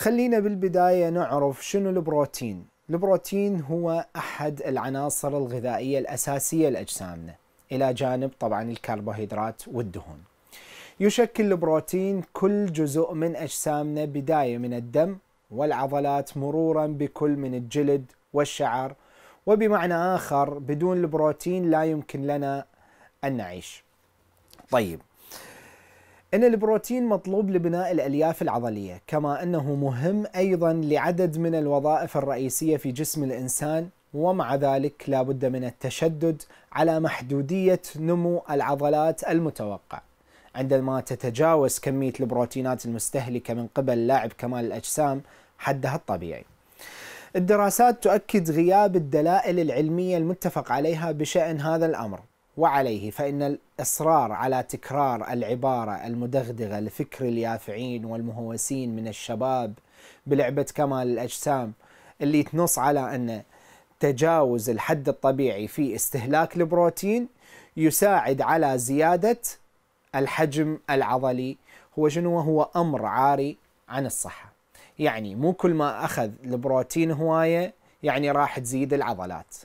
خلينا بالبداية نعرف شنو البروتين البروتين هو أحد العناصر الغذائية الأساسية لأجسامنا إلى جانب طبعا الكربوهيدرات والدهون يشكل البروتين كل جزء من أجسامنا بداية من الدم والعضلات مرورا بكل من الجلد والشعر وبمعنى آخر بدون البروتين لا يمكن لنا أن نعيش طيب أن البروتين مطلوب لبناء الألياف العضلية كما أنه مهم أيضا لعدد من الوظائف الرئيسية في جسم الإنسان ومع ذلك لا بد من التشدد على محدودية نمو العضلات المتوقع عندما تتجاوز كمية البروتينات المستهلكة من قبل لاعب كمال الأجسام حدها الطبيعي الدراسات تؤكد غياب الدلائل العلمية المتفق عليها بشأن هذا الأمر وعليه فإن الإصرار على تكرار العبارة المدغدغة لفكر اليافعين والمهوسين من الشباب بلعبة كمال الأجسام اللي تنص على أن تجاوز الحد الطبيعي في استهلاك البروتين يساعد على زيادة الحجم العضلي هو شنو هو أمر عاري عن الصحة يعني مو كل ما أخذ البروتين هواية يعني راح تزيد العضلات